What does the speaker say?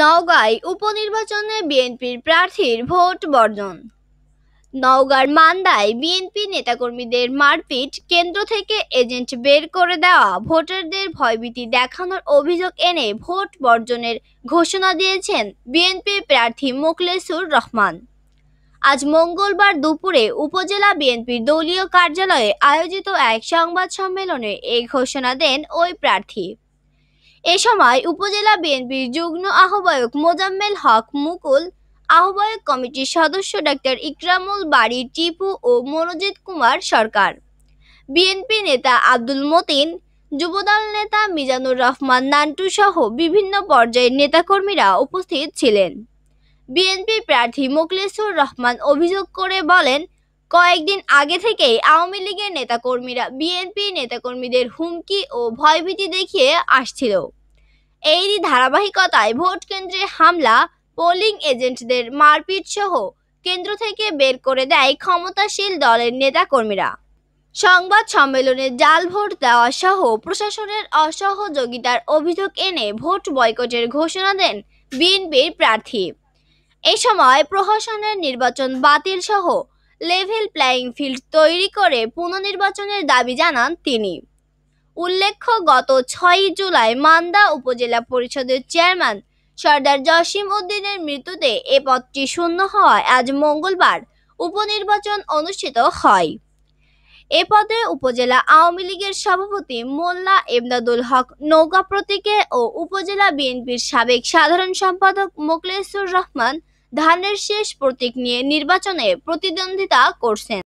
নওগাঁয় উপনির্বাচনে বিএনপির প্রার্থীর ভোট বর্জন নওগাঁর মান্দায় বিএনপি নেতাকর্মীদের মারপিট কেন্দ্র থেকে এজেন্ট বের করে দেওয়া ভোটারদের ভয়ভীতি দেখানোর অভিযোগ এনে ভোট বর্জনের ঘোষণা দিয়েছেন বিএনপি প্রার্থী মোকলেসুর রহমান আজ মঙ্গলবার দুপুরে উপজেলা বিএনপির দলীয় কার্যালয়ে আয়োজিত এক সংবাদ সম্মেলনে এই ঘোষণা দেন ওই প্রার্থী এ সময় উপজেলা বিএনপির যুগ্ম আহ্বায়ক মোজাম্মেল হক মুকুল আহ্বায়ক কমিটির সদস্য ডাক্তার ইকরামুল বাড়ি টিপু ও মনোজিৎ কুমার সরকার বিএনপি নেতা আব্দুল মতিন যুবদল নেতা মিজানুর রহমান নান্টু সহ বিভিন্ন পর্যায়ের নেতাকর্মীরা উপস্থিত ছিলেন বিএনপি প্রার্থী মোকলেসুর রহমান অভিযোগ করে বলেন কয়েকদিন আগে থেকেই আওয়ামী লীগের নেতাকর্মীরা বিএনপি নেতাকর্মীদের হুমকি ও ভয়ভীতি দেখিয়ে আসছিল এই ধারাবাহিকতায় ভোট কেন্দ্রে হামলা পোলিং এজেন্টদের মারপিট সহ কেন্দ্র থেকে বের করে দেয় ক্ষমতাশীল দলের নেতাকর্মীরা সংবাদ সম্মেলনে জাল ভোট দেওয়া সহ প্রশাসনের অসহযোগিতার অভিযোগ এনে ভোট বয়কটের ঘোষণা দেন বিএনপির প্রার্থী এ সময় প্রশাসনের নির্বাচন বাতিল সহ লেভেল প্লেয়িং ফিল্ড তৈরি করে পুনর্নির্বাচনের দাবি জানান তিনি উল্লেখ্য গত ছয়ই জুলাই মান্দা উপজেলা পরিষদের চেয়ারম্যান সর্দার জসিম উদ্দিনের মৃত্যুতে এ পদটি শূন্য হওয়ায় আজ মঙ্গলবার উপনির্বাচন অনুষ্ঠিত হয় এ পদে উপজেলা আওয়ামী লীগের সভাপতি মোল্লা এমদাদুল হক নৌকা প্রতীকে ও উপজেলা বিএনপির সাবেক সাধারণ সম্পাদক মোকলেসুর রহমান ধানের শেষ প্রতীক নিয়ে নির্বাচনে প্রতিদ্বন্দ্বিতা করছেন